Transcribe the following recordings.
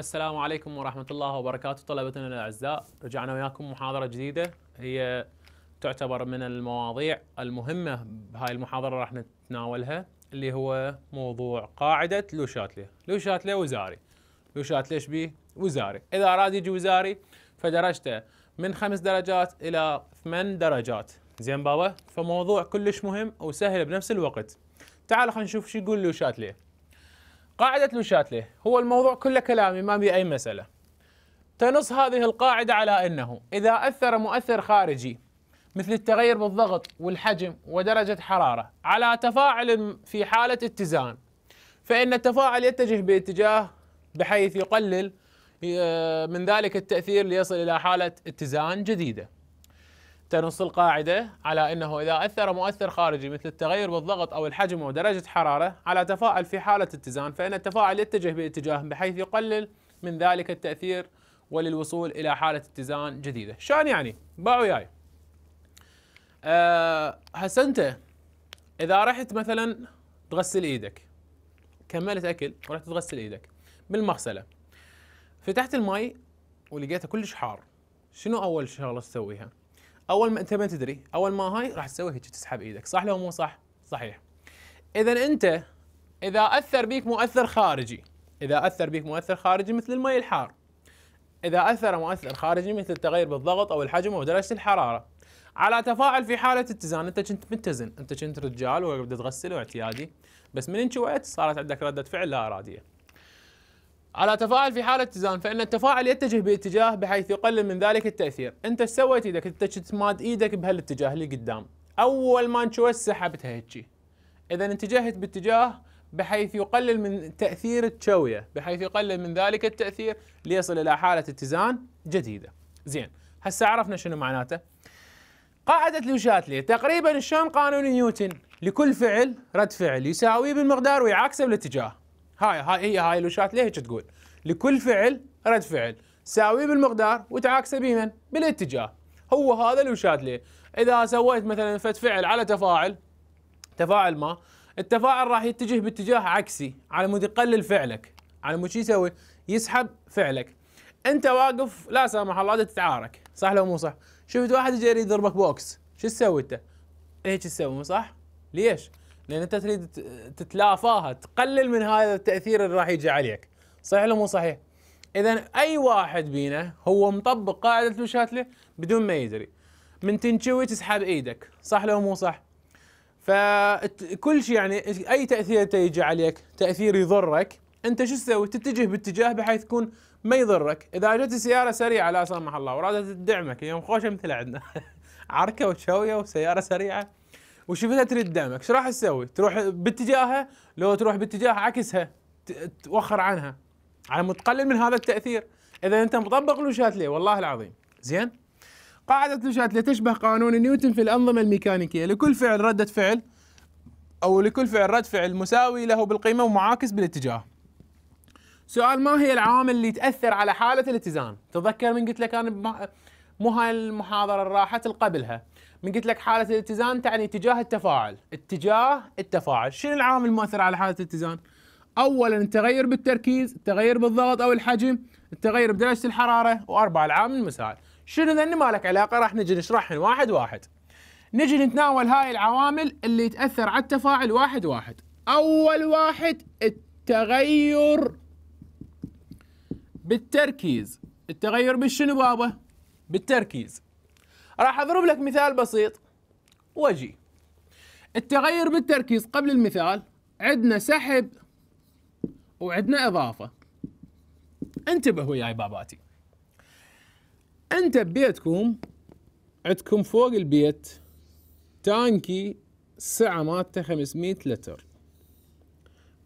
السلام عليكم ورحمة الله وبركاته طلبتنا الأعزاء رجعنا وياكم محاضرة جديدة هي تعتبر من المواضيع المهمة بهاي المحاضرة راح نتناولها اللي هو موضوع قاعدة لو شاتلي لو شاتلي وزاري لو شاتلي ايش بيه وزاري إذا أراد يجي وزاري فدرجته من خمس درجات إلى ثمان درجات زين بابا فموضوع كلش مهم وسهل بنفس الوقت تعال خلينا نشوف شو يقول لو شاتلي قاعدة لوشاتلي هو الموضوع كله كلامي ما بي أي مسألة تنص هذه القاعدة على أنه إذا أثر مؤثر خارجي مثل التغير بالضغط والحجم ودرجة حرارة على تفاعل في حالة اتزان فإن التفاعل يتجه باتجاه بحيث يقلل آه، من ذلك التأثير ليصل إلى حالة اتزان جديدة تنص القاعدة على أنه إذا أثر مؤثر خارجي مثل التغير بالضغط أو الحجم أو درجة حرارة على تفاعل في حالة اتزان فإن التفاعل يتجه باتجاه بحيث يقلل من ذلك التأثير وللوصول إلى حالة اتزان جديدة شان يعني باعوا وياي أه هسنت إذا رحت مثلا تغسل إيدك كملت أكل ورحت تغسل إيدك بالمغسلة فتحت المي ولقيتها كلش حار شنو أول شغلة تسويها؟ اول ما انت ما تدري اول ما هاي راح تسوي هيك تسحب ايدك صح لو مو صح صحيح اذا انت اذا اثر بيك مؤثر خارجي اذا اثر بيك مؤثر خارجي مثل المي الحار اذا اثر مؤثر خارجي مثل التغير بالضغط او الحجم او درجه الحراره على تفاعل في حاله اتزان انت كنت متزن انت كنت رجال وقاعد تغسل واعتيادي بس من شويت صارت عندك رده فعل لا اراديه على تفاعل في حالة اتزان فإن التفاعل يتجه باتجاه بحيث يقلل من ذلك التأثير أنت ايش سويت إيدك أنت ماد إيدك بهالاتجاه اللي قدام أول ما نشوف سحبتها هيجي إذا اتجهت باتجاه بحيث يقلل من تأثير التشوية بحيث يقلل من ذلك التأثير ليصل إلى حالة اتزان جديدة زين هسه عرفنا شنو معناته قاعدة لوشاتلي تقريبا شلون قانون نيوتن لكل فعل رد فعل يساويه بالمقدار ويعاكسه بالاتجاه هاي هاي هي هاي الوشات ليش هيك تقول لكل فعل رد فعل ساويه بالمقدار وتعاكسه بمن بالاتجاه هو هذا الوشات ليه اذا سويت مثلا فت فعل على تفاعل تفاعل ما التفاعل راح يتجه باتجاه عكسي على مود يقلل فعلك على مود شو يسوي يسحب فعلك انت واقف لا سامح الله تتعارك صح لو مو صح شفت واحد جاي يضربك بوكس شو تسوي انت هيك تسوي مو صح ليش لان انت تريد تتلافاها تقلل من هذا التاثير اللي راح يجي عليك صحيح ولا مو صحيح اذا اي واحد بينا هو مطبق قاعده المشاتله بدون ما يدري من تنشوي تسحب ايدك صح لو مو صح فكل شيء يعني اي تاثير يجي عليك تاثير يضرك انت شو تسوي تتجه باتجاه بحيث تكون ما يضرك اذا جت سياره سريعه لا سمح الله ورادت تدعمك يوم خوشه مثل عندنا عركه وشويه وسياره سريعه وشفتها ترد دمك شو راح تسوي؟ تروح باتجاهها لو تروح باتجاه عكسها توخر عنها على متقلل من هذا التاثير اذا انت مطبق لوشاتلي والله العظيم زين قاعده لوشاتلي تشبه قانون نيوتن في الانظمه الميكانيكيه لكل فعل رده فعل او لكل فعل رد فعل مساوي له بالقيمه ومعاكس بالاتجاه سؤال ما هي العوامل اللي تاثر على حاله الاتزان تتذكر من قلت لك انا مو هاي المحاضره راحت القبلها قبلها من قلت لك حاله الاتزان تعني اتجاه التفاعل اتجاه التفاعل شنو العامل المؤثر على حاله الاتزان اولا التغير بالتركيز التغير بالضغط او الحجم التغير بدرجه الحراره واربعه العامل المساعد شنو ذني ما لك علاقه راح نجي نشرحهم واحد واحد نجي نتناول هاي العوامل اللي تاثر على التفاعل واحد واحد اول واحد التغير بالتركيز التغير بالشنو بابا بالتركيز راح اضرب لك مثال بسيط واجي التغير بالتركيز قبل المثال عندنا سحب وعندنا اضافه انتبه وياي باباتي انت ببيتكم عندكم فوق البيت تانكي السعه مالته 500 لتر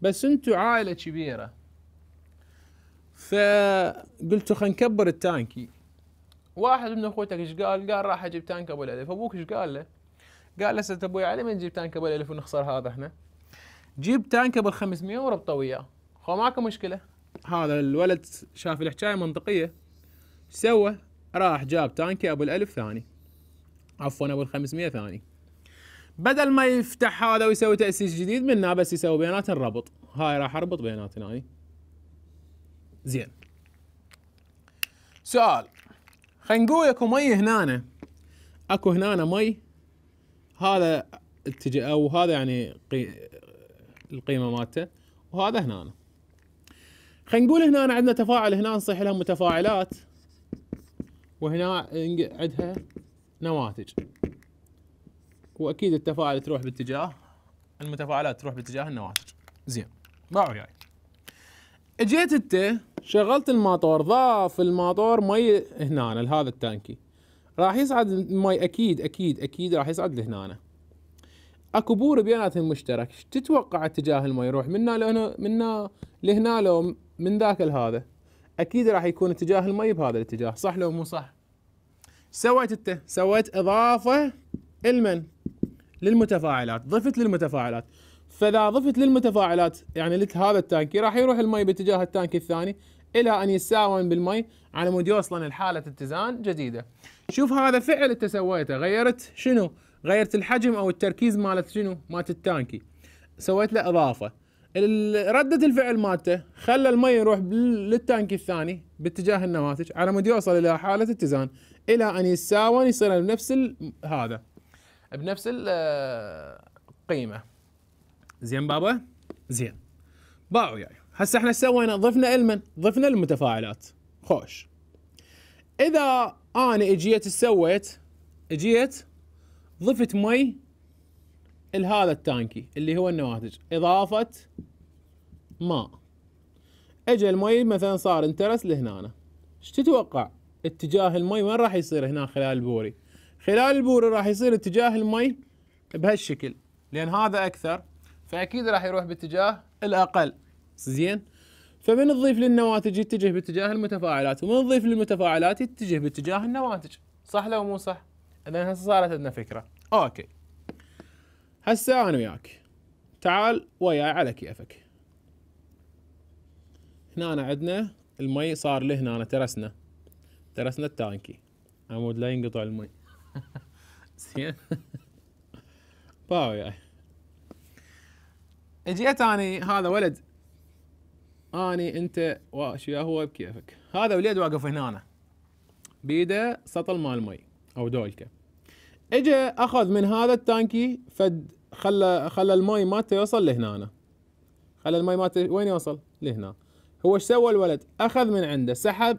بس انتو عائله كبيره فقلتوا خلينا نكبر التانكي واحد من اخوتك ايش قال؟ قال راح اجيب تانك ابو الالف، ابوك ايش قال له؟ قال له ست ابوي علي من نجيب تانك ابو الالف ونخسر هذا احنا. جيب تانك ابو 500 وربطه وياه، خو ماكو مشكله. هذا الولد شاف الحكايه منطقيه. ايش سوى؟ راح جاب تانك ابو الالف ثاني. عفوا ابو 500 ثاني. بدل ما يفتح هذا ويسوي تاسيس جديد منا بس يسوي بيناتهم ربط، هاي راح اربط بيناتهم هاي. زين. سؤال خلينا نقول اكو مي هنا اكو هنا مي هذا اتجاه او هذا يعني قي... القيمه مالته وهذا هنا خلينا نقول هنا عندنا تفاعل هنا نصيح لها متفاعلات وهنا عندها نواتج واكيد التفاعل تروح باتجاه المتفاعلات تروح باتجاه النواتج زين باعوا وياي اجيت انت شغلت الماطور ضاف الماطور مي هنا لهذا التانكي راح يصعد المي اكيد اكيد اكيد راح يصعد لهنا اكو بور بيناتهم مشترك تتوقع اتجاه المي يروح منا لهنا منا لهنا لو من ذاك لهذا اكيد راح يكون اتجاه المي بهذا الاتجاه صح لو مو صح سويت انت سويت اضافه المن للمتفاعلات ضفت للمتفاعلات فاذا ضفت للمتفاعلات يعني لهذا هذا التانكي راح يروح المي باتجاه التانكي الثاني الى ان يتساوون بالمي على مود يوصلن لحاله اتزان جديده. شوف هذا فعل انت سويته غيرت شنو؟ غيرت الحجم او التركيز مالت شنو؟ مالت التانكي. سويت له اضافه. رده الفعل مالته خلى المي يروح للتانكي الثاني باتجاه النماذج على مود يوصل الى حاله اتزان الى ان يتساوون يصير بنفس هذا بنفس القيمه. زين بابا زين باعوا وياي هسه احنا سوينا ضفنا المن ضفنا المتفاعلات خوش اذا انا اجيت سويت اجيت ضفت مي لهذا التانكي اللي هو النواتج اضافه ماء اجى المي مثلا صار انترس لهنا ايش تتوقع اتجاه المي وين راح يصير هنا خلال البوري خلال البوري راح يصير اتجاه المي بهالشكل لان هذا اكثر فاكيد راح يروح باتجاه الاقل زين فمن تضيف للنواتج يتجه باتجاه المتفاعلات ومن تضيف للمتفاعلات يتجه باتجاه النواتج صح لو مو صح اذا هسه صارت عندنا فكره اوكي هسه انا وياك تعال وياي على كيفك هنا عندنا المي صار لهنا أنا ترسنا ترسنا التانكي عمود لا ينقطع المي زين باو وياي اجيت اني هذا ولد اني انت واش يا هو بكيفك هذا ولد واقف هنا أنا. بيده سطل مال مي او دولكه اجى اخذ من هذا التانكي فد خلى خلى الماي مالته يوصل لهنا أنا. خلى الماي مالته وين يوصل؟ لهنا هو ايش سوى الولد؟ اخذ من عنده سحب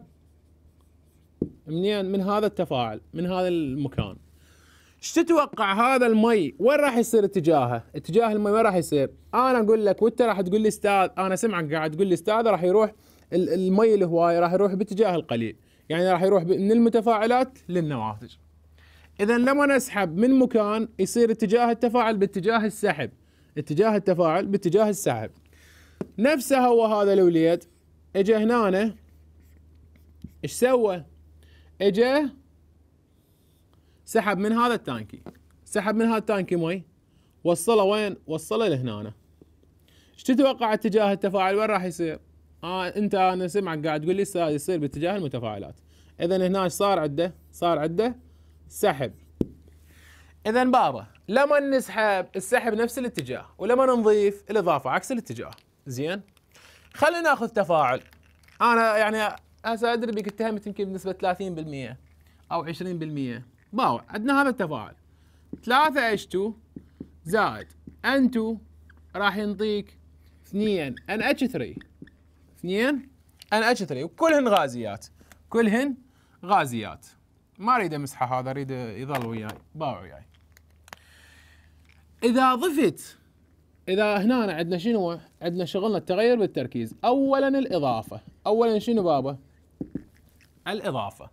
منين؟ من هذا التفاعل من هذا المكان ايش تتوقع هذا المي وين راح يصير اتجاهه؟ اتجاه المي وين راح يصير؟ انا اقول لك وانت راح تقول لي استاذ انا اسمعك قاعد تقول لي استاذ راح يروح المي الهواي راح يروح باتجاه القليل، يعني راح يروح من المتفاعلات للنواتج. اذا لما نسحب من مكان يصير اتجاه التفاعل باتجاه السحب، اتجاه التفاعل باتجاه السحب. نفسه هو هذا الوليد اجى هنا ايش سوى؟ اجى سحب من هذا التانكي سحب من هذا التانكي مي وصله وين؟ وصله لهنا ايش تتوقع اتجاه التفاعل وين راح يصير؟ آه انت انا سمعك قاعد تقول لي يصير باتجاه المتفاعلات اذا هنا ايش صار عنده؟ صار عنده سحب اذا بابا لما نسحب السحب نفس الاتجاه ولما نضيف الاضافه عكس الاتجاه زين خلينا ناخذ تفاعل انا يعني هسه ادري بك اتهمت يمكن بنسبه 30% او 20% باو عندنا هذا التفاعل 3 H2 زائد N2 راح ينطيك 2 NH3 2 NH3 وكلهن غازيات كلهن غازيات ما اريد امسحه هذا اريد يظل وياي باو وياي اذا ضفت اذا هنا عندنا شنو عندنا شغلنا التغير بالتركيز اولا الاضافه اولا شنو بابا الاضافه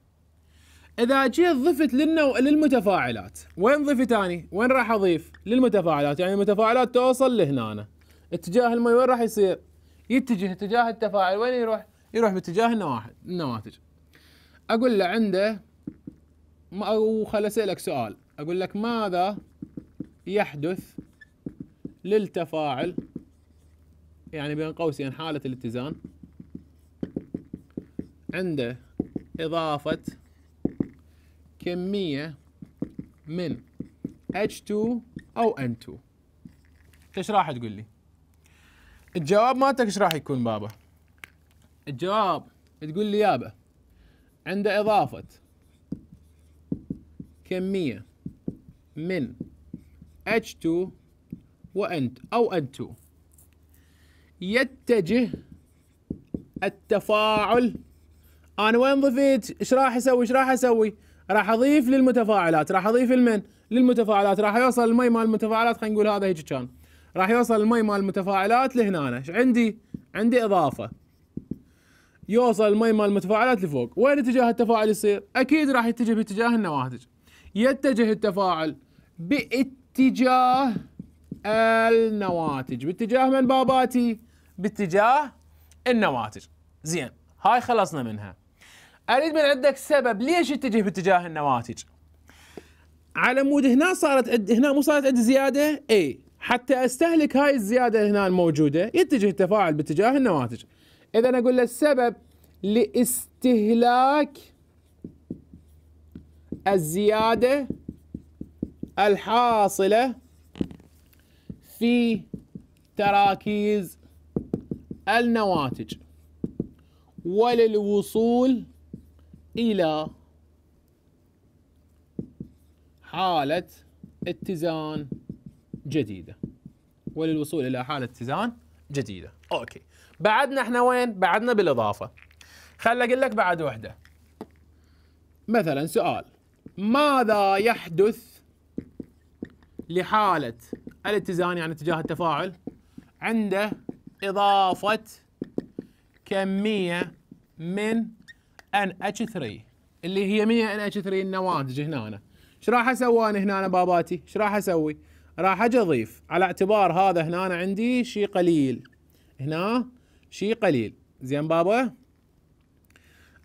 اذا جيت ضفت للنو... للمتفاعلات وين ضفت اني؟ وين راح اضيف؟ للمتفاعلات يعني المتفاعلات توصل لهنا اتجاه المي وين راح يصير؟ يتجه اتجاه التفاعل وين يروح؟ يروح باتجاه النواتج اقول له عنده ما او خل اسالك سؤال اقول لك ماذا يحدث للتفاعل يعني بين قوسين حالة الاتزان عنده إضافة كمية من H2 أو N2 ايش راح تقول لي؟ الجواب مالتك ايش راح يكون بابا؟ الجواب تقول لي يابا عند إضافة كمية من H2 وأنت أو N2 يتجه التفاعل أنا وين ضفيت؟ إيش راح أسوي؟ إيش راح أسوي؟ راح اضيف للمتفاعلات راح اضيف لمن للمتفاعلات راح يوصل المي مال المتفاعلات خلينا نقول هذا هيك كان راح يوصل المي مال المتفاعلات لهنا أنا. عندي عندي اضافه يوصل المي مال المتفاعلات لفوق وين اتجاه التفاعل يصير اكيد راح يتجه باتجاه النواتج يتجه التفاعل باتجاه النواتج باتجاه من باباتي باتجاه النواتج زين هاي خلصنا منها اريد من عندك سبب ليش تتجه باتجاه النواتج على مود هنا صارت عد هنا مو صارت عد زياده اي حتى استهلك هاي الزياده هنا الموجوده يتجه التفاعل باتجاه النواتج اذا اقول له السبب لاستهلاك الزياده الحاصله في تراكيز النواتج وللوصول إلى حالة اتزان جديدة وللوصول إلى حالة اتزان جديدة أوكي بعدنا احنا وين؟ بعدنا بالإضافة خل أقول لك بعد وحدة مثلا سؤال ماذا يحدث لحالة الاتزان يعني اتجاه التفاعل عند إضافة كمية من NH3 اللي هي ان NH3 النواتج هنا أنا. ايش راح اسوي انا هنا أنا باباتي؟ ايش راح اسوي؟ راح اجي اضيف على اعتبار هذا هنا أنا عندي شيء قليل هنا شيء قليل زين بابا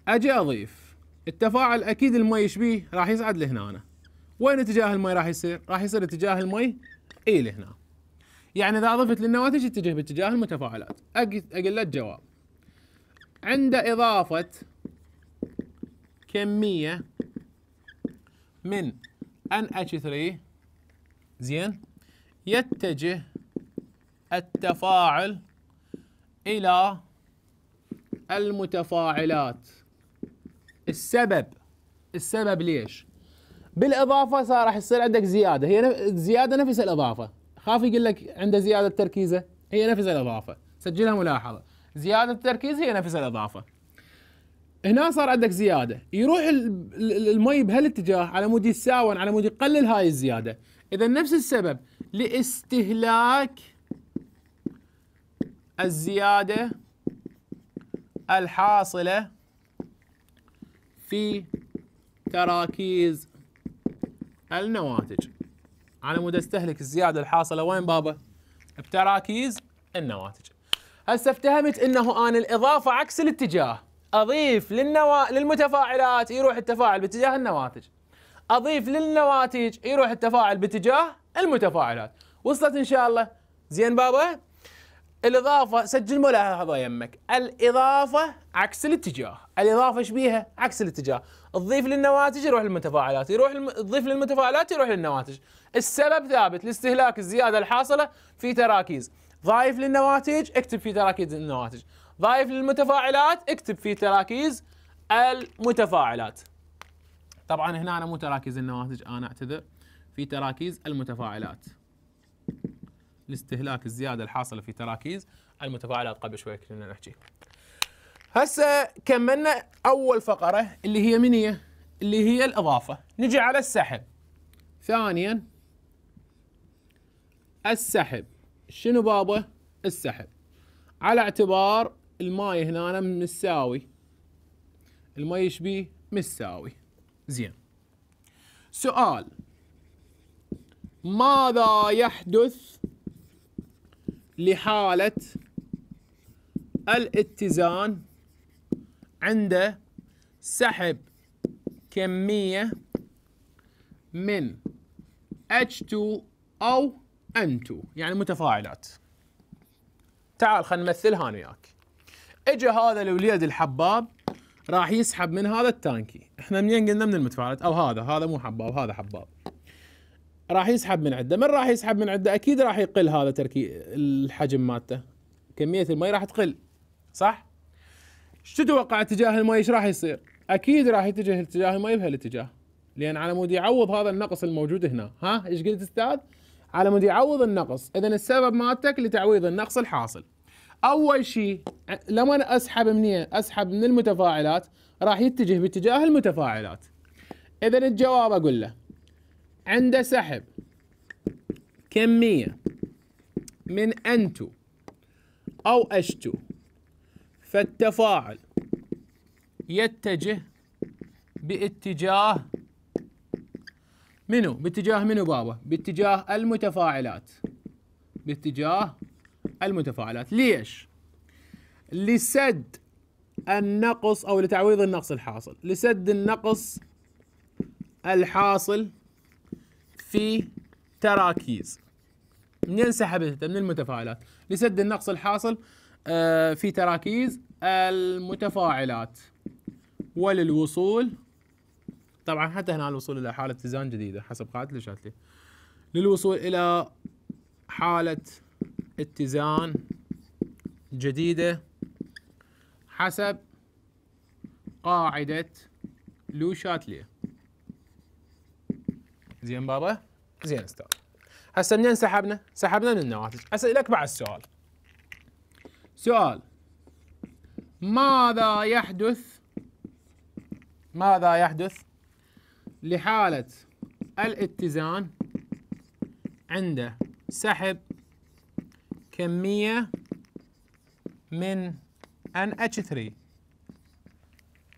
اجي اضيف التفاعل اكيد المي ايش بيه؟ راح يصعد لهنا أنا. وين اتجاه المي راح يصير؟ راح يصير اتجاه المي اي لهنا. يعني اذا اضفت للنواتج يتجه باتجاه المتفاعلات. اقل له الجواب. عند اضافه كمية من NH3 زين يتجه التفاعل إلى المتفاعلات السبب السبب ليش بالإضافة صار راح يصير عندك زيادة هي زيادة نفس الإضافة خاف يقول لك عنده زيادة تركيزة هي نفس الإضافة سجلها ملاحظة زيادة التركيز هي نفس الإضافة هنا صار عندك زياده يروح المي بهالاتجاه على مود يتساون على مود يقلل هاي الزياده اذا نفس السبب لاستهلاك الزياده الحاصله في تراكيز النواتج على مود استهلك الزياده الحاصله وين بابا بتراكيز النواتج هسه افتهمت انه انا الاضافه عكس الاتجاه اضيف للنوا... للمتفاعلات يروح التفاعل باتجاه النواتج اضيف للنواتج يروح التفاعل باتجاه المتفاعلات وصلت ان شاء الله زين بابا الاضافه سجل ملاحظه يمك الاضافه عكس الاتجاه الاضافه ايش بيها عكس الاتجاه تضيف للنواتج يروح للمتفاعلات يروح الم... تضيف للمتفاعلات يروح للنواتج السبب ثابت لاستهلاك الزياده الحاصله في تراكيز ضايف للنواتج اكتب في تراكيز النواتج ضايف للمتفاعلات اكتب في تراكيز المتفاعلات طبعا هنا أنا مو تراكيز النواتج أنا أعتذر في تراكيز المتفاعلات الاستهلاك الزيادة الحاصلة في تراكيز المتفاعلات قبل شوي كنا نحكي هسه كملنا أول فقرة اللي هي من هي؟ اللي هي الإضافة نجي على السحب ثانيا السحب شنو بابا؟ السحب على اعتبار الماي هنا مساوي الماي ايش بيه؟ مساوي زين سؤال ماذا يحدث لحالة الاتزان عند سحب كمية من H2 أو N2 يعني متفاعلات تعال خلينا نمثلها أنا وياك اجى هذا الوليد الحباب راح يسحب من هذا التانكي احنا منين قلنا من المتفاعلات او هذا هذا مو حباب هذا حباب راح يسحب من عده من راح يسحب من عده اكيد راح يقل هذا تركي الحجم مالته كميه المي راح تقل صح ايش تتوقع اتجاه المي ايش راح يصير اكيد راح يتجه اتجاه المي بهالاتجاه لان على مود يعوض هذا النقص الموجود هنا ها ايش قلت استاذ على مود يعوض النقص اذا السبب مالتك لتعويض النقص الحاصل اول شيء لما أنا اسحب منين اسحب من المتفاعلات راح يتجه باتجاه المتفاعلات اذا الجواب اقول له عند سحب كميه من N2 او H2 فالتفاعل يتجه باتجاه منو؟ باتجاه منو بابا؟ باتجاه المتفاعلات باتجاه المتفاعلات ليش لسد النقص او لتعويض النقص الحاصل لسد النقص الحاصل في تراكيز ننسحب من المتفاعلات لسد النقص الحاصل آه، في تراكيز المتفاعلات وللوصول طبعا حتى هنا الوصول الى حاله اتزان جديده حسب قاعده لشاتلي للوصول الى حاله اتزان جديدة حسب قاعدة لو شاتليه زين بابا زين استاذ هسه منين سحبنا؟ سحبنا من النواتج اسالك بعد سؤال سؤال ماذا يحدث ماذا يحدث لحالة الاتزان عند سحب كمية من NH3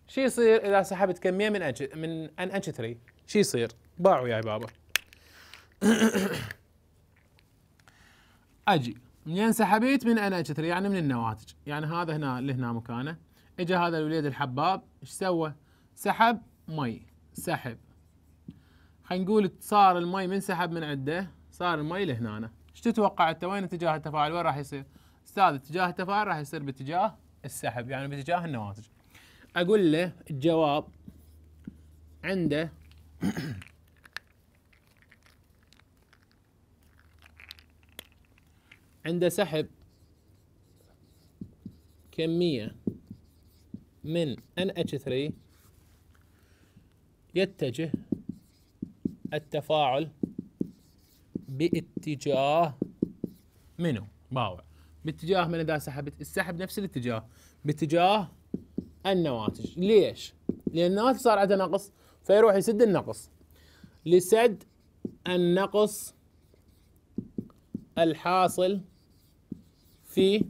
شو يصير إذا سحبت كمية من أج... من NH3 شو يصير؟ باعوا يا بابا أجي منين سحبت من NH3 يعني من النواتج يعني هذا هنا اللي هنا مكانه اجى هذا الوليد الحباب ايش سوى؟ سحب مي سحب خلينا نقول صار المي من سحب من عده صار المي لهنا ايش تتوقع انت وين اتجاه التفاعل وين راح يصير؟ استاذ اتجاه التفاعل راح يصير باتجاه السحب يعني باتجاه النواتج اقول له الجواب عنده عنده سحب كمية من NH3 يتجه التفاعل باتجاه منو؟ باوع باتجاه من اذا سحبت السحب نفس الاتجاه باتجاه النواتج ليش؟ لان الناتج صار عندها نقص فيروح يسد النقص لسد النقص الحاصل في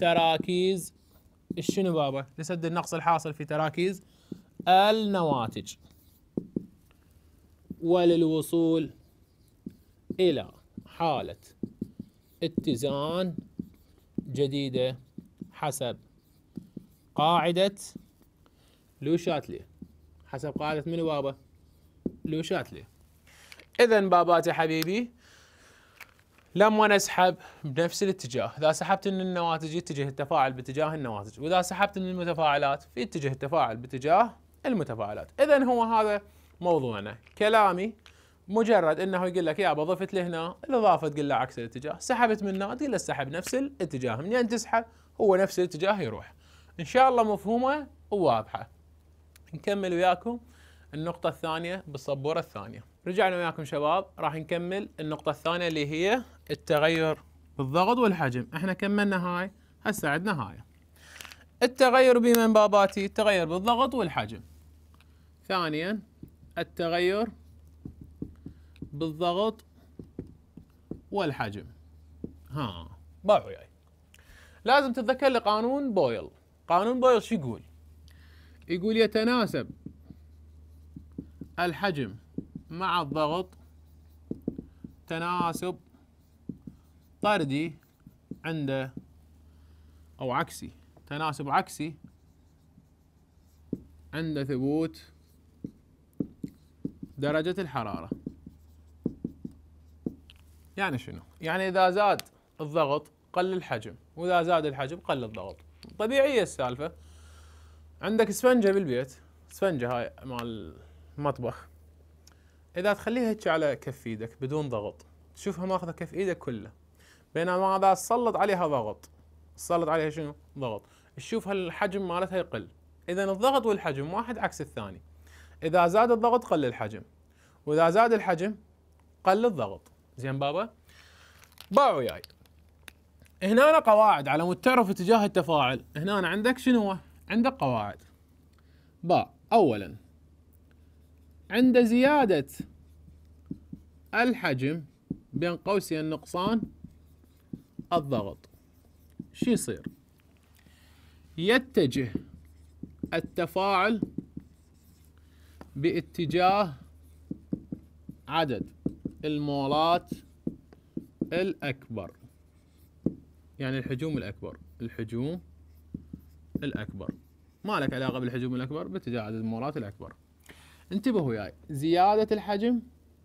تراكيز الشنو بابا؟ لسد النقص الحاصل في تراكيز النواتج وللوصول إلى حالة اتزان جديدة حسب قاعدة لوشاتلي حسب قاعدة منو بابا؟ لوشاتلي إذا بابات يا حبيبي لما نسحب بنفس الاتجاه إذا سحبت من النواتج يتجه التفاعل باتجاه النواتج وإذا سحبت من المتفاعلات يتجه التفاعل باتجاه المتفاعلات إذا هو هذا موضوعنا كلامي مجرد انه يقول لك يابا ضفت لهنا الاضافه تقول له عكس الاتجاه سحبت منه تقول له سحب نفس الاتجاه منين تسحب هو نفس الاتجاه يروح ان شاء الله مفهومه وواضحه نكمل وياكم النقطة الثانية بالسبورة الثانية رجعنا وياكم شباب راح نكمل النقطة الثانية اللي هي التغير بالضغط والحجم احنا كملنا هاي هسه عندنا هاي التغير بمنباباتي التغير بالضغط والحجم ثانيا التغير بالضغط والحجم ها باع وياي يعني. لازم تتذكر لقانون بويل قانون بويل شو يقول يقول يتناسب الحجم مع الضغط تناسب طردي عنده أو عكسي تناسب عكسي عند ثبوت درجة الحرارة يعني شنو؟ يعني اذا زاد الضغط قل الحجم واذا زاد الحجم قل الضغط طبيعيه السالفه عندك اسفنجه بالبيت اسفنجه هاي مال المطبخ اذا تخليها هيك على كف ايدك بدون ضغط تشوفها ماخذه كف ايدك كله بينما اذا تسلط عليها ضغط تسلط عليها شنو؟ ضغط تشوف الحجم مالتها يقل اذا الضغط والحجم واحد عكس الثاني اذا زاد الضغط قل الحجم واذا زاد الحجم قل الضغط زين بابا باع وياي هنا أنا قواعد على مود تعرف اتجاه التفاعل هنا أنا عندك شنو عندك قواعد باع أولا عند زيادة الحجم بين قوسين نقصان الضغط شو يصير يتجه التفاعل باتجاه عدد المولات الأكبر يعني الحجوم الأكبر الحجوم الأكبر ما لك علاقة بالحجوم الأكبر باتجاه عدد المولات الأكبر انتبهوا ياي زيادة الحجم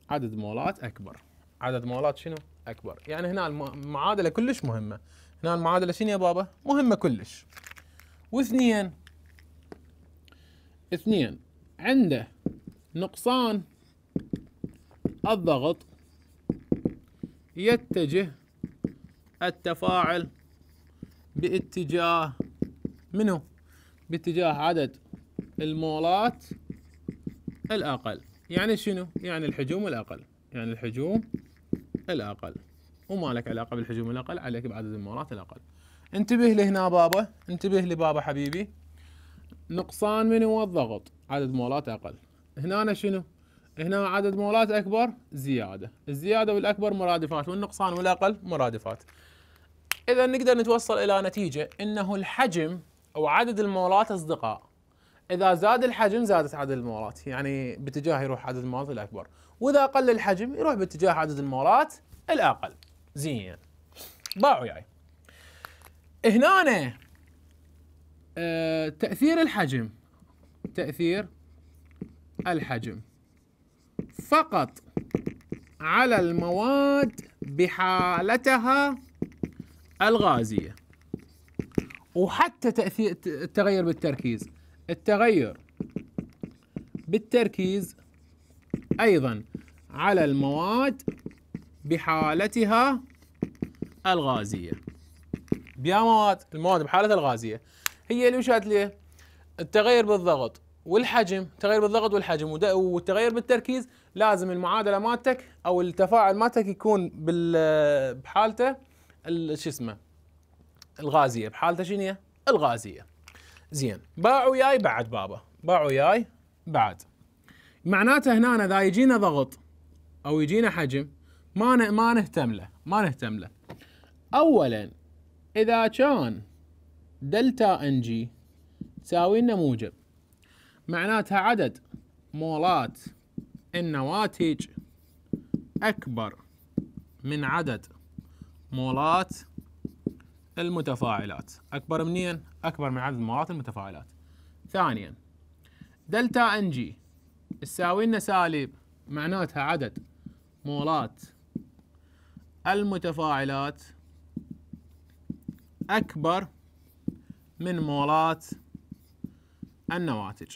عدد مولات أكبر عدد مولات شنو؟ أكبر يعني هنا المعادلة كلش مهمة هنا المعادلة شنو يا بابا؟ مهمة كلش واثنين اثنين عنده نقصان الضغط يتجه التفاعل باتجاه منه باتجاه عدد المولات الأقل يعني شنو؟ يعني الحجوم الأقل يعني الحجوم الأقل وما لك علاقة بالحجوم الأقل عليك بعدد المولات الأقل انتبه لهنا بابا انتبه لبابا حبيبي نقصان منه الضغط عدد مولات أقل هنا شنو؟ هنا عدد مولات أكبر زيادة الزيادة والأكبر مرادفات والنقصان والأقل مرادفات إذا نقدر نتوصل إلى نتيجة أنه الحجم أو عدد المولات أصدقاء إذا زاد الحجم زادت عدد المولات يعني باتجاه يروح عدد المولات الأكبر وإذا قل الحجم يروح باتجاه عدد المولات الأقل زين باعوا وياي يعني. هنا أه تأثير الحجم تأثير الحجم فقط على المواد بحالتها الغازية وحتى تأثير التغير بالتركيز التغير بالتركيز أيضا على المواد بحالتها الغازية بيا مواد المواد بحالتها الغازية هي اللي وشات ليه التغير بالضغط والحجم تغير بالضغط والحجم والتغير بالتركيز لازم المعادله مالتك او التفاعل مالتك يكون بال بحالته شو اسمه الغازيه بحالته شنو الغازيه زين باع وياي بعد بابا باع وياي بعد معناته هنا اذا يجينا ضغط او يجينا حجم ما ما نهتم له ما نهتم له اولا اذا كان دلتا ان جي تساوي لنا موجب معناتها عدد مولات النواتج أكبر من عدد مولات المتفاعلات أكبر منين؟ أكبر من عدد مولات المتفاعلات ثانيا دلتا ان جي تساوي لنا سالب معناتها عدد مولات المتفاعلات أكبر من مولات النواتج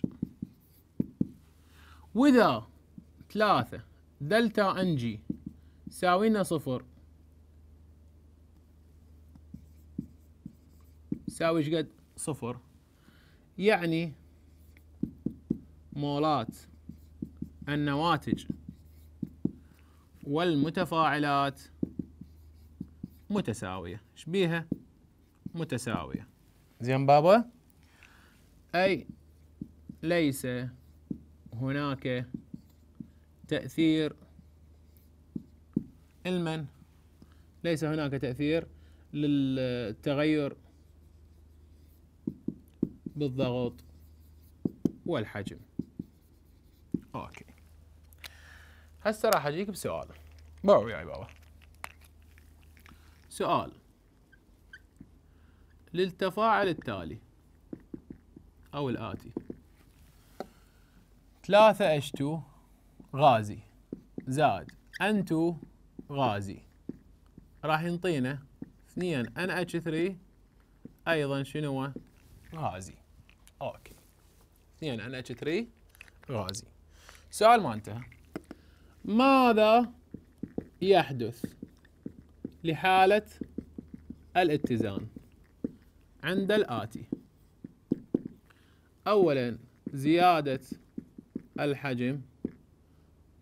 وإذا ثلاثة دلتا ان جي ساوينا صفر ساوي شقد صفر يعني مولات النواتج والمتفاعلات متساوية شبيها متساوية زين بابا أي ليس هناك تأثير المن ليس هناك تأثير للتغير بالضغط والحجم اوكي هسه راح اجيك بسؤال بابا وياي بابا سؤال للتفاعل التالي او الاتي 3 H2 غازي زائد 2 غازي راح ينطينا 2 nh 3 ايضا شنو غازي اوكي 2 nh 3 غازي سؤال مالته ماذا يحدث لحالة الاتزان عند الآتي أولا زيادة الحجم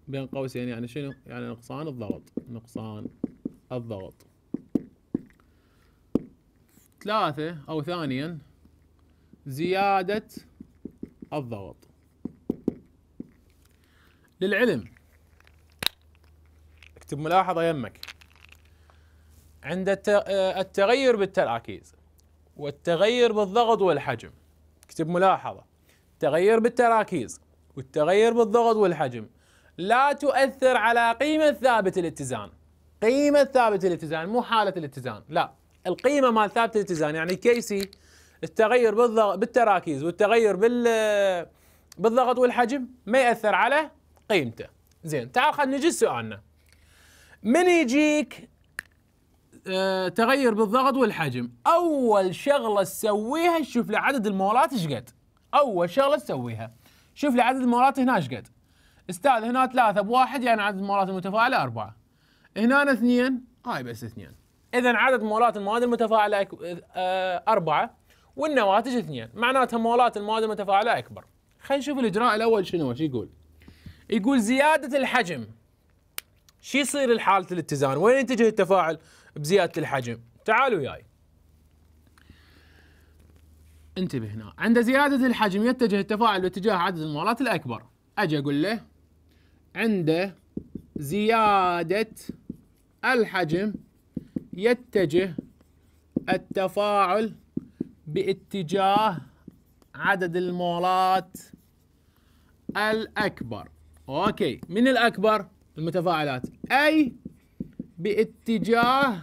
بين قوسين يعني شنو يعني نقصان الضغط نقصان الضغط ثلاثة أو ثانيا زيادة الضغط للعلم اكتب ملاحظة يمك عند آه، التغير بالتراكيز والتغير بالضغط والحجم اكتب ملاحظة التغير بالتراكيز والتغير بالضغط والحجم لا تؤثر على قيمة ثابت الاتزان قيمة ثابت الاتزان مو حالة الاتزان لا القيمة مال ثابت الاتزان يعني كيسي التغير بالضغط بالتراكيز والتغير بال بالضغط والحجم ما يأثر على قيمته زين تعال خلينا نجي سؤالنا من يجيك آه، تغير بالضغط والحجم اول شغله تسويها تشوف له عدد المولات ايش قد اول شغله تسويها شوف له عدد المولات هنا ايش قد استاذ هنا ثلاثة بواحد يعني عدد المولات المتفاعلة أربعة هنا اثنين هاي بس اثنين إذا عدد مولات المواد المتفاعلة آه، أربعة والنواتج اثنين معناتها مولات المواد المتفاعلة أكبر خلينا نشوف الإجراء الأول شنو شو يقول يقول زيادة الحجم شو يصير لحالة الاتزان وين ينتجه التفاعل بزيادة الحجم تعالوا وياي انتبه هنا عند زيادة الحجم يتجه التفاعل باتجاه عدد المولات الأكبر أجي أقول له عنده زيادة الحجم يتجه التفاعل باتجاه عدد المولات الأكبر أوكي من الأكبر المتفاعلات أي باتجاه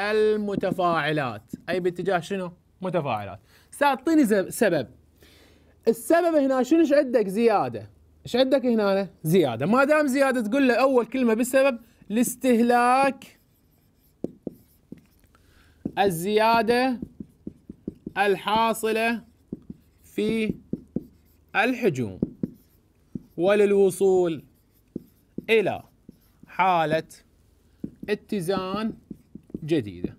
المتفاعلات أي باتجاه شنو متفاعلات سأعطيني سبب السبب هنا شنو عندك زيادة ايش عندك هنا زياده ما دام زياده تقول له اول كلمه بسبب لاستهلاك الزياده الحاصله في الحجوم وللوصول الى حاله اتزان جديده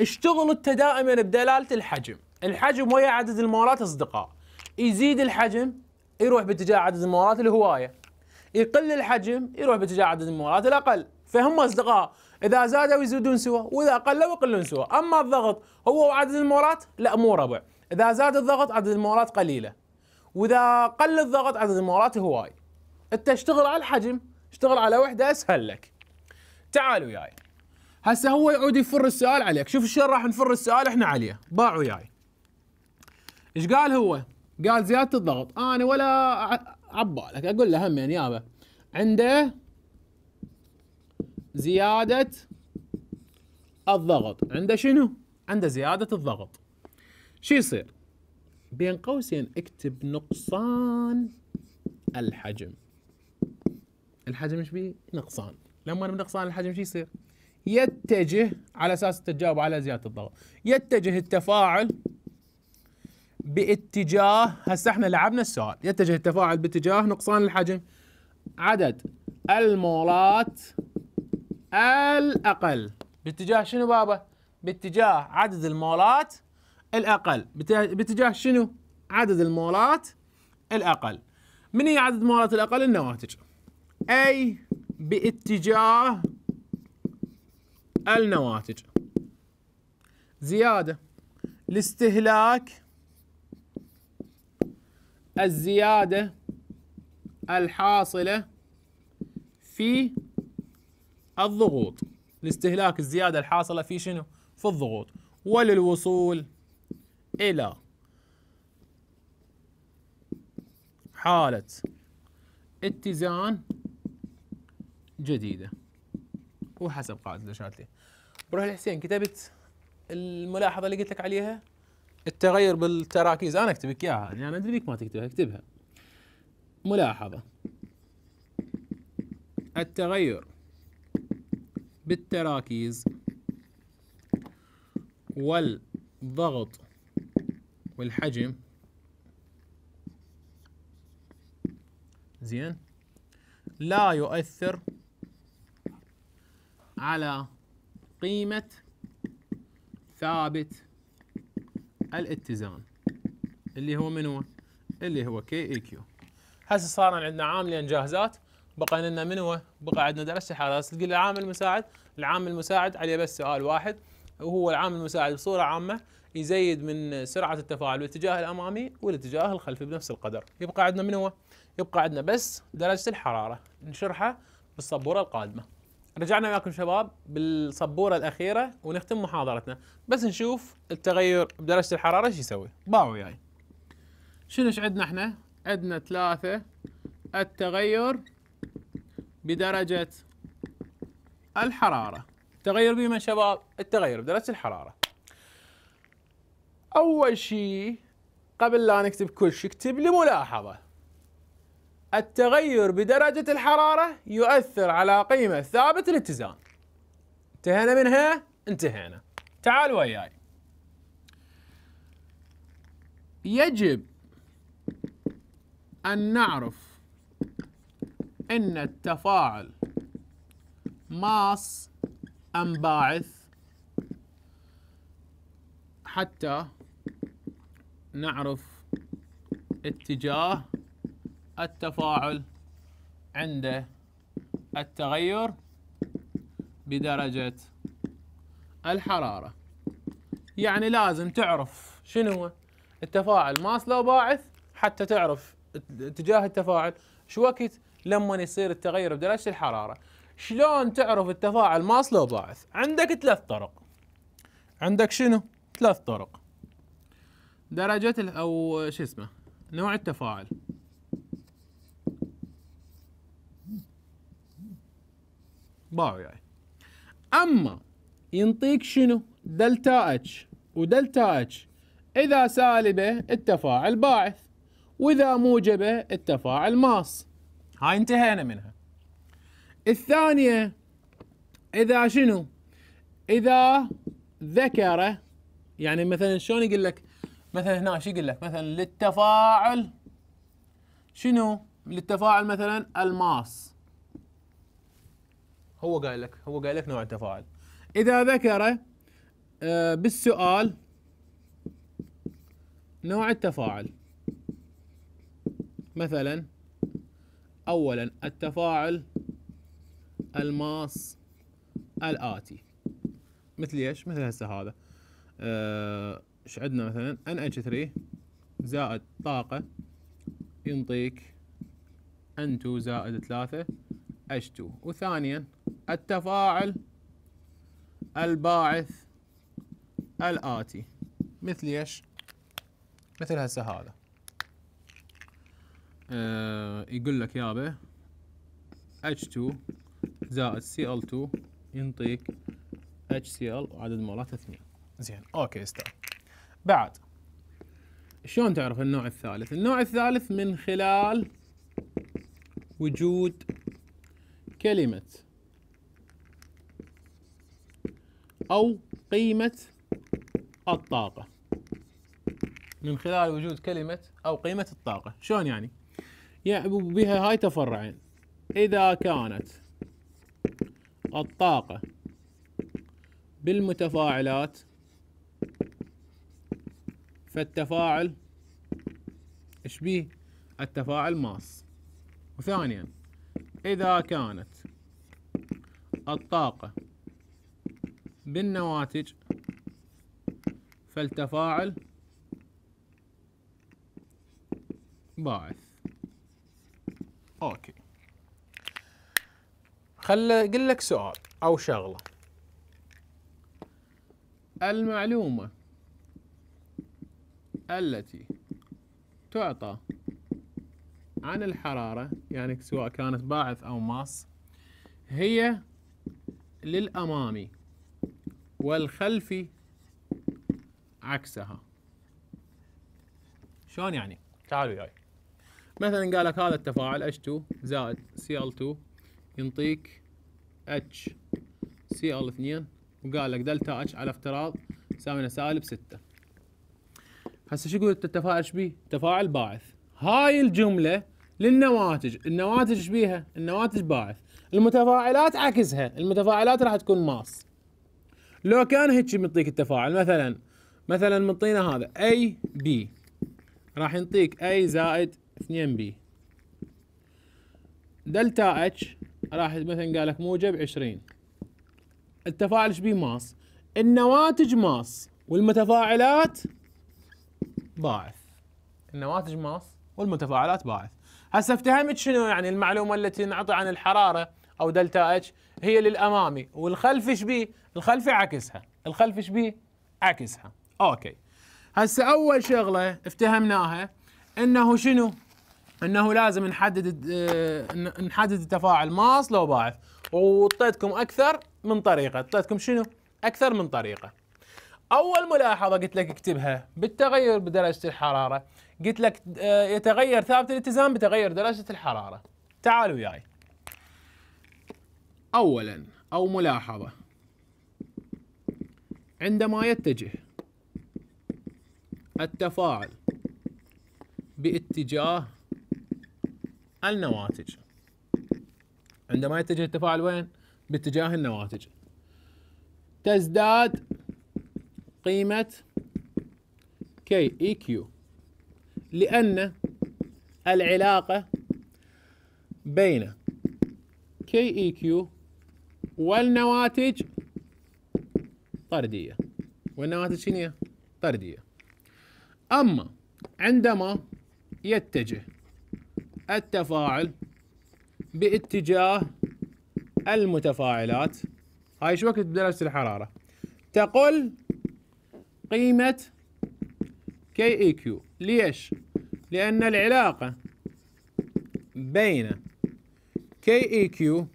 اشتغل انت دائما بدلاله الحجم الحجم ويا عدد المولات اصدقاء يزيد الحجم يروح باتجاه عدد المرات الهوايه يقل الحجم يروح باتجاه عدد المرات الاقل فهم اصدقاء اذا زادوا يزيدون سوا واذا قلوا يقلون سوا اما الضغط هو عدد المرات لا مو ربع اذا زاد الضغط عدد المرات قليله واذا قل الضغط عدد المرات هواي انت اشتغل على الحجم اشتغل على وحده اسهل لك تعال وياي هسه هو يعود يفر السؤال عليك شوف شلون راح نفر السؤال احنا عليه باع وياي ايش قال هو قال زياده الضغط انا ولا عبالك اقول له هم يعني يابا عنده زياده الضغط عنده شنو؟ عنده زياده الضغط شو يصير؟ بين قوسين اكتب نقصان الحجم الحجم ايش بيه؟ نقصان لما نقصان الحجم شو يصير؟ يتجه على اساس تجاوب على زياده الضغط يتجه التفاعل باتجاه هسه احنا لعبنا السؤال يتجه التفاعل باتجاه نقصان الحجم عدد المولات الاقل باتجاه شنو بابا باتجاه عدد المولات الاقل باتجاه شنو عدد المولات الاقل من هي عدد المولات الاقل النواتج اي باتجاه النواتج زياده الاستهلاك الزيادة الحاصلة في الضغوط لاستهلاك الزيادة الحاصلة في شنو؟ في الضغوط وللوصول إلى حالة اتزان جديدة وحسب قاعدة الشاتلي بروح الحسين كتبت الملاحظة اللي قلت لك عليها التغير بالتراكيز انا اكتب لك اياها يعني انا ادري بيك ما تكتبها اكتبها ملاحظه التغير بالتراكيز والضغط والحجم زين لا يؤثر على قيمة ثابت الاتزان اللي هو منو؟ اللي هو كي اي كيو هسه صار عندنا عاملين جاهزات بقى لنا من هو؟ بقى عندنا درجة الحرارة تلقى العامل المساعد، العامل المساعد عليه بس سؤال واحد وهو العامل المساعد بصورة عامة يزيد من سرعة التفاعل بالاتجاه الأمامي والاتجاه الخلفي بنفس القدر، يبقى عندنا من هو؟ يبقى عندنا بس درجة الحرارة نشرحها بالصبورة القادمة. رجعنا وياكم شباب بالصبوره الاخيره ونختم محاضرتنا بس نشوف التغير بدرجه الحراره ايش يسوي باو وياي يعني. شنو ايش عندنا احنا عندنا ثلاثة التغير بدرجة الحرارة التغير بما شباب التغير بدرجة الحرارة أول شيء قبل لا نكتب كل شيء اكتب لي ملاحظة التغير بدرجة الحرارة يؤثر على قيمة ثابت الاتزان انتهينا منها انتهينا تعال وياي يجب أن نعرف أن التفاعل ماس أم باعث حتى نعرف اتجاه التفاعل عند التغير بدرجة الحرارة يعني لازم تعرف شنو هو التفاعل ماس لو باعث حتى تعرف اتجاه التفاعل شو وقت لما يصير التغير بدرجة الحرارة شلون تعرف التفاعل ماس لو باعث عندك ثلاث طرق عندك شنو ثلاث طرق درجة او شو اسمه نوع التفاعل باو يعني. اما ينطيك شنو دلتا اتش ودلتا اتش اذا سالبه التفاعل باعث واذا موجبه التفاعل ماس هاي انتهينا منها الثانيه اذا شنو اذا ذكر يعني مثلا شلون يقول لك مثلا هنا شو يقول لك مثلا للتفاعل شنو للتفاعل مثلا الماس هو قايل لك هو قايل لك نوع التفاعل اذا ذكر آه، بالسؤال نوع التفاعل مثلا اولا التفاعل الماس الاتي مثل ايش؟ مثل هسه هذا آه، ايش أه عندنا مثلا NH3 زائد طاقة ينطيك N2 زائد 3 H2 وثانيا التفاعل الباعث الآتي مثل ايش؟ مثل هسه هذا أه يقول لك يابا H2 زائد Cl2 ينطيك HCl وعدد مولات اثنين زين اوكي استاذ بعد شلون تعرف النوع الثالث؟ النوع الثالث من خلال وجود كلمة أو قيمة الطاقة من خلال وجود كلمة أو قيمة الطاقة شلون يعني؟ يعني بها هاي تفرعين إذا كانت الطاقة بالمتفاعلات فالتفاعل اشبيه التفاعل ماس وثانيا إذا كانت الطاقة بالنواتج فالتفاعل باعث اوكي خل اقول لك سؤال او شغله المعلومه التي تعطى عن الحرارة يعني سواء كانت باعث أو ماس هي للأمامي والخلفي عكسها شلون يعني؟ تعالوا وياي مثلا قال لك هذا التفاعل H2 زائد Cl2 ينطيك H Cl2 وقال لك دلتا H على افتراض يساوينا سالب 6 هسه شو قلت التفاعل ايش بيه؟ تفاعل باعث هاي الجملة للنواتج النواتج ايش بيها النواتج باعث المتفاعلات عكسها المتفاعلات راح تكون ماس لو كان هيك بنعطيك التفاعل مثلا مثلا منطينا هذا اي بي راح ينطيك اي زائد 2 بي دلتا اتش راح مثلا قال لك موجب 20 التفاعل ايش ماس النواتج ماس والمتفاعلات باعث النواتج ماس والمتفاعلات باعث هسه افتهمت شنو يعني المعلومه التي نعطي عن الحراره او دلتا اتش هي للامامي والخلف ايش بيه؟ الخلفي عكسها، الخلف ايش بيه؟ عكسها. اوكي. هسه اول شغله افتهمناها انه شنو؟ انه لازم نحدد اه نحدد التفاعل ماس لو باعث وطيتكم اكثر من طريقه، طيتكم شنو؟ اكثر من طريقه. اول ملاحظه قلت لك اكتبها بالتغير بدرجه الحراره قلت لك آه، يتغير ثابت الاتزان بتغير درجة الحرارة تعالوا وياي يعني. أولا أو ملاحظة عندما يتجه التفاعل باتجاه النواتج عندما يتجه التفاعل وين؟ باتجاه النواتج تزداد قيمة كي اي كيو لأن العلاقة بين كي اي كيو والنواتج طردية والنواتج شنو طردية أما عندما يتجه التفاعل باتجاه المتفاعلات هاي شو وقت درجة الحرارة تقل قيمة كي اي كيو ليش لأن العلاقة بين كي اي كيو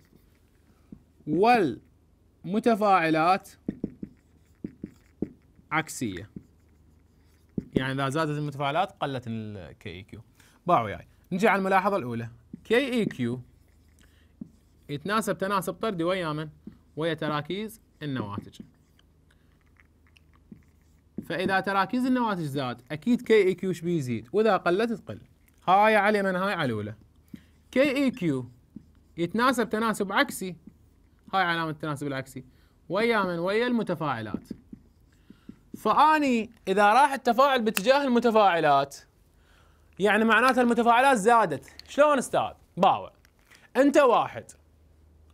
والمتفاعلات عكسية يعني إذا زادت المتفاعلات قلت الكي اي كيو e باعوا وياي يعني. نجي على الملاحظة الأولى كي اي كيو يتناسب تناسب طردي ويا من؟ ويا تراكيز النواتج فاذا تراكيز النواتج زاد اكيد كي اي كيو ايش بيزيد واذا قلت تقل هاي على من هاي علوله كي اي كيو يتناسب تناسب عكسي هاي علامه التناسب العكسي ويا من ويا المتفاعلات فاني اذا راح التفاعل باتجاه المتفاعلات يعني معناتها المتفاعلات زادت شلون استاذ باوع انت واحد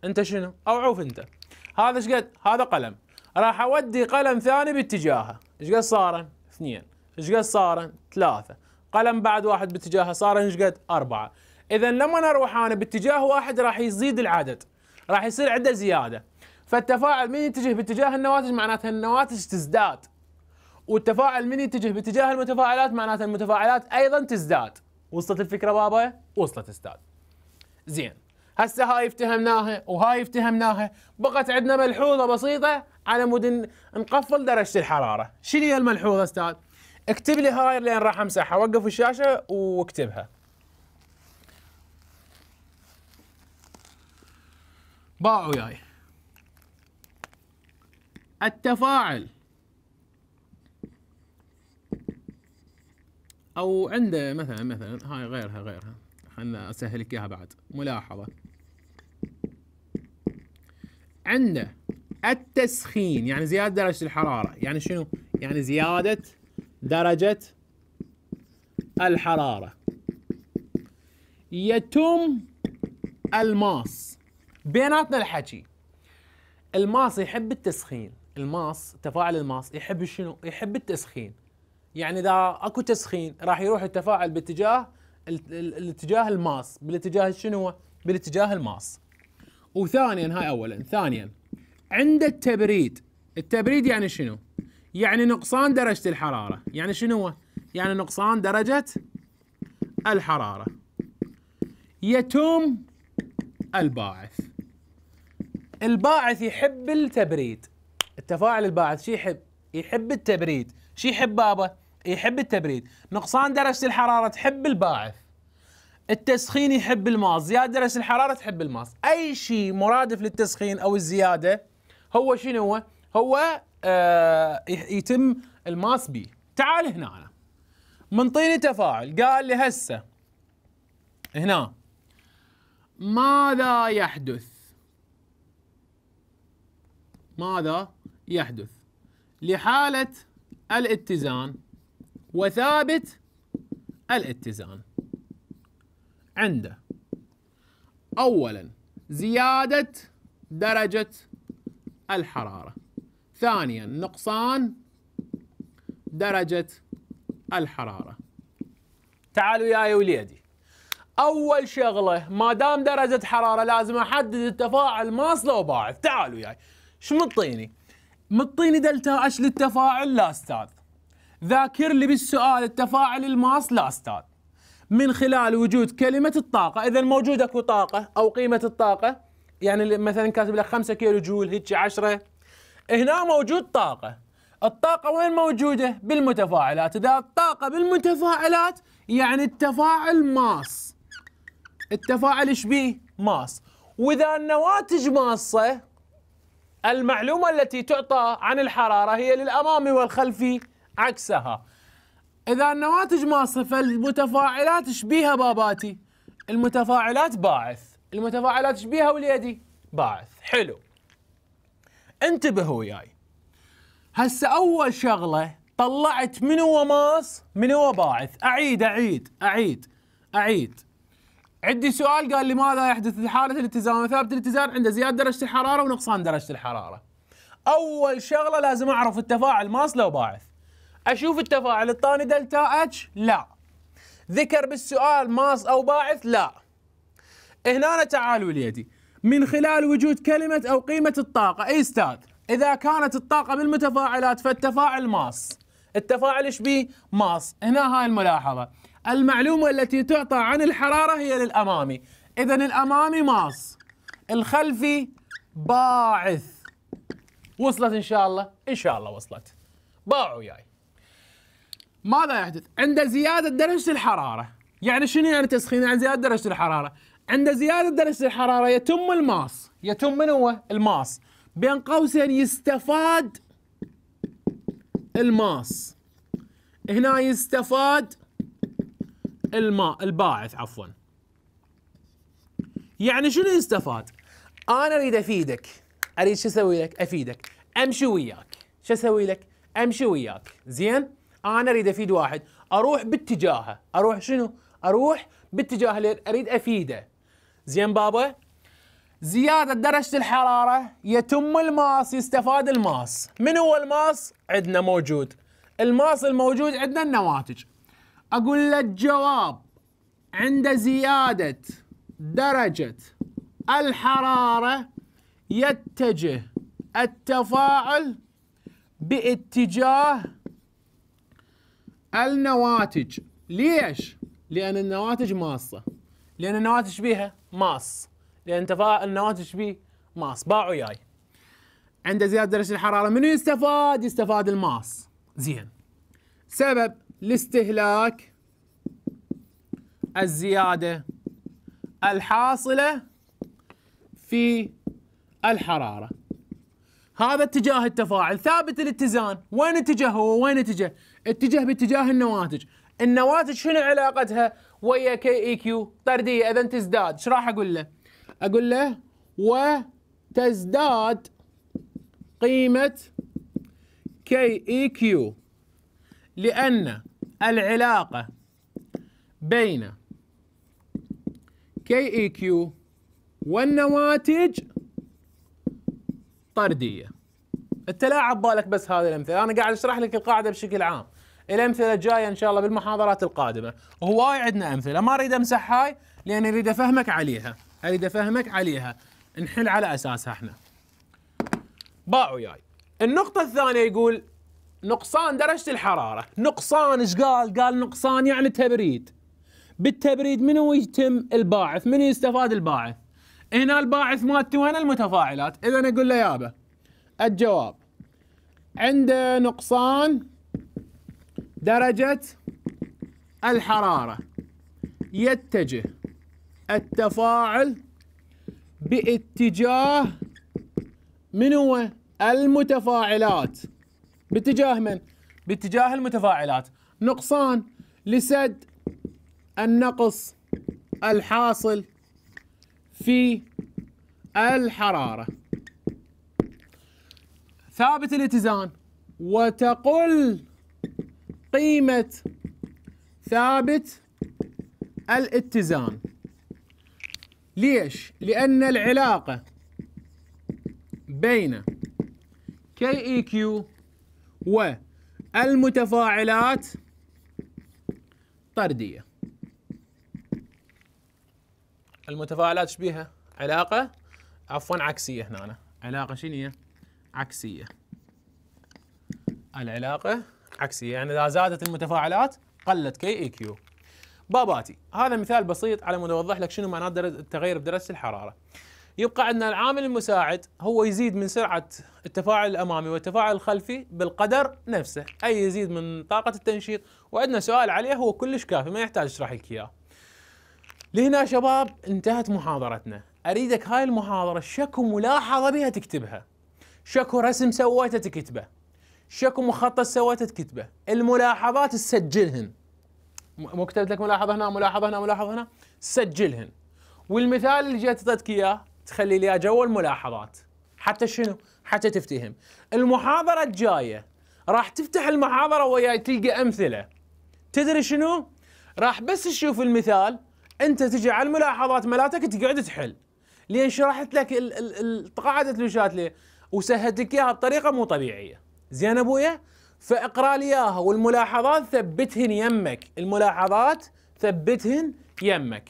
انت شنو اوعوف انت هذا شقد هذا قلم راح اودي قلم ثاني باتجاهه ايش قد صارن؟ اثنين ايش قد صارن؟ ثلاثة قلم بعد واحد باتجاهه صارن ايش قد؟ أربعة إذا لما أروح أنا باتجاه واحد راح يزيد العدد راح يصير عنده زيادة فالتفاعل من يتجه باتجاه النواتج معناتها النواتج تزداد والتفاعل من يتجه باتجاه المتفاعلات معناتها المتفاعلات أيضا تزداد وصلت الفكرة بابا؟ وصلت استاذ زين هسه هاي افتهمناها وهاي افتهمناها بقت عندنا ملحوظه بسيطه على مود نقفل درجه الحراره شنو هي الملحوظه استاذ اكتب لي هاي لين راح امسحها وقف الشاشه واكتبها باعوا وياي التفاعل او عنده مثلا مثلا هاي غيرها غيرها خلنا اسهل لك اياها بعد ملاحظه عندنا التسخين يعني زياده درجه الحراره يعني شنو يعني زياده درجه الحراره يتم الماس بيناتنا الحكي الماس يحب التسخين الماس تفاعل الماس يحب شنو يحب التسخين يعني اذا اكو تسخين راح يروح التفاعل باتجاه الاتجاه الماس بالاتجاه شنو بالاتجاه الماس وثانيا هاي اولا ثانيا عند التبريد التبريد يعني شنو يعني نقصان درجة الحرارة يعني شنو يعني نقصان درجة الحرارة يتم الباعث الباعث يحب التبريد التفاعل الباعث شي يحب يحب التبريد شي يحب بابا يحب التبريد نقصان درجة الحرارة تحب الباعث التسخين يحب الماس زيادة درجة الحرارة تحب الماس أي شيء مرادف للتسخين أو الزيادة هو شنو هو هو آه يتم الماس به تعال هنا أنا طين تفاعل قال لي هسه هنا ماذا يحدث ماذا يحدث لحالة الاتزان وثابت الاتزان عنده أولا زيادة درجة الحرارة ثانيا نقصان درجة الحرارة تعالوا يا وليدي أول شغلة ما دام درجة حرارة لازم أحدد التفاعل ماسلو وباعث تعالوا ياي شو مطيني مطيني دلتا اش للتفاعل لا استاذ ذاكر لي بالسؤال التفاعل الماس لا استاذ من خلال وجود كلمة الطاقة إذا موجود أكو طاقة أو قيمة الطاقة يعني مثلا كاتب لك 5 كيلو جول هيك 10 هنا موجود طاقة الطاقة وين موجودة؟ بالمتفاعلات إذا الطاقة بالمتفاعلات يعني التفاعل ماس التفاعل ايش بيه؟ ماس وإذا النواتج ماسة المعلومة التي تعطى عن الحرارة هي للأمامي والخلفي عكسها إذا النواتج ماصفة المتفاعلات شبيها باباتي المتفاعلات باعث المتفاعلات شبيها واليدي باعث حلو انتبهوا وياي هسه أول شغلة طلعت من هو ماص من هو باعث أعيد أعيد أعيد أعيد عندي سؤال قال لماذا يحدث حالة الاتزان ثابت الاتزان عند زيادة درجة الحرارة ونقصان درجة الحرارة أول شغلة لازم أعرف التفاعل ماص لو باعث اشوف التفاعل الطاني دلتا اتش لا ذكر بالسؤال ماس او باعث لا هنا تعالوا ليدي من خلال وجود كلمة أو قيمة الطاقة أي أستاذ إذا كانت الطاقة بالمتفاعلات فالتفاعل ماس التفاعل إيش به ماس هنا هاي الملاحظة المعلومة التي تعطى عن الحرارة هي للأمامي إذا الأمامي ماس الخلفي باعث وصلت إن شاء الله إن شاء الله وصلت باعوا وياي ماذا يحدث؟ عند زيادة درجة الحرارة يعني شنو يعني تسخين عند زيادة درجة الحرارة؟ عند زيادة درجة الحرارة يتم الماس يتم من هو؟ الماس بين قوسين يستفاد الماس هنا يستفاد الماء الباعث عفوا يعني شنو يستفاد؟ انا اريد افيدك اريد شو اسوي لك؟ افيدك امشي وياك شو اسوي لك؟ امشي وياك زين؟ انا اريد افيد واحد اروح باتجاهه اروح شنو اروح باتجاه اللي اريد افيده زين بابا زيادة درجة الحرارة يتم الماس يستفاد الماس من هو الماس عندنا موجود الماس الموجود عندنا النواتج أقول له الجواب عند زيادة درجة الحرارة يتجه التفاعل باتجاه النواتج ليش؟ لأن النواتج ماصة لأن النواتج بيها ماص لأن تفاعل النواتج بيه ماص باع وياي عند زيادة درجة الحرارة منو يستفاد؟ يستفاد الماص زين سبب الاستهلاك الزيادة الحاصلة في الحرارة هذا اتجاه التفاعل ثابت الاتزان وين اتجه هو وين اتجه اتجه باتجاه النواتج النواتج شنو علاقتها ويا كي اي كيو طرديه اذا تزداد ايش راح اقول له اقول له وتزداد قيمه كي اي كيو لان العلاقه بين كي اي كيو والنواتج طرديه انت لا عبالك بس هذه الامثله انا قاعد اشرح لك القاعده بشكل عام الامثله الجايه ان شاء الله بالمحاضرات القادمه هواي عندنا امثله ما اريد امسح هاي لان اريد افهمك عليها اريد افهمك عليها نحل على اساسها احنا باع وياي النقطة الثانية يقول نقصان درجة الحرارة نقصان ايش قال؟ قال نقصان يعني تبريد بالتبريد منو يتم الباعث؟ منو يستفاد الباعث؟ هنا الباعث مالتي وين المتفاعلات؟ اذا اقول له يابا الجواب عنده نقصان درجة الحرارة يتجه التفاعل باتجاه من هو المتفاعلات باتجاه من باتجاه المتفاعلات نقصان لسد النقص الحاصل في الحرارة ثابت الاتزان وتقل قيمة ثابت الاتزان ليش؟ لأن العلاقة بين كي اي كيو والمتفاعلات طردية المتفاعلات شبيها علاقة عفوا عكسية هنا أنا. علاقة شنو هي؟ عكسية العلاقة عكسية يعني إذا زادت المتفاعلات قلت كي اي كيو باباتي هذا مثال بسيط على مود اوضح لك شنو معناه التغير بدرجه الحراره يبقى عندنا العامل المساعد هو يزيد من سرعه التفاعل الامامي والتفاعل الخلفي بالقدر نفسه اي يزيد من طاقه التنشيط وعندنا سؤال عليه هو كلش كافي ما يحتاج اشرح لك اياه لهنا شباب انتهت محاضرتنا اريدك هاي المحاضره شكو ملاحظه بها تكتبها شكو رسم سويته تكتبه شكو مخطط سويت تكتبه الملاحظات تسجلهن مو كتبت لك ملاحظه هنا ملاحظه هنا ملاحظه هنا سجلهن والمثال اللي جيت اعطيتك اياه تخلي لي جوا الملاحظات حتى شنو؟ حتى تفتهم المحاضره الجايه راح تفتح المحاضره وياي تلقى امثله تدري شنو؟ راح بس تشوف المثال انت تجي على الملاحظات مالتك تقعد تحل لان شرحت لك قاعده الوشات ليه وسهلت لك اياها بطريقه مو طبيعيه زين ابويا فاقرا لي اياها والملاحظات ثبتهن يمك الملاحظات ثبتهن يمك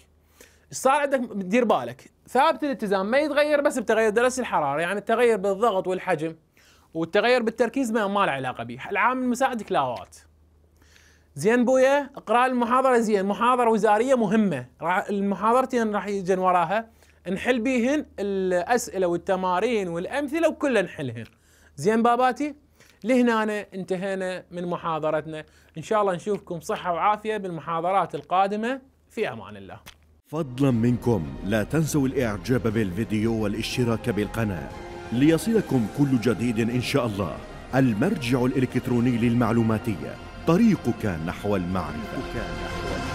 ايش صار عندك دير بالك ثابت الاتزان ما يتغير بس بتغير درجه الحراره يعني التغير بالضغط والحجم والتغير بالتركيز ما, ما له علاقه به العامل المساعد كلاوات زين بويا اقرا المحاضره زين محاضره وزاريه مهمه المحاضرتين راح يجن وراها نحل بيهن الاسئله والتمارين والامثله وكلها نحلهن زين باباتي لهنا انتهينا من محاضرتنا إن شاء الله نشوفكم صحة وعافية بالمحاضرات القادمة في أمان الله فضلا منكم لا تنسوا الإعجاب بالفيديو والاشتراك بالقناة ليصلكم كل جديد إن شاء الله المرجع الإلكتروني للمعلوماتية طريقك نحو المعرفة, طريقك نحو المعرفة.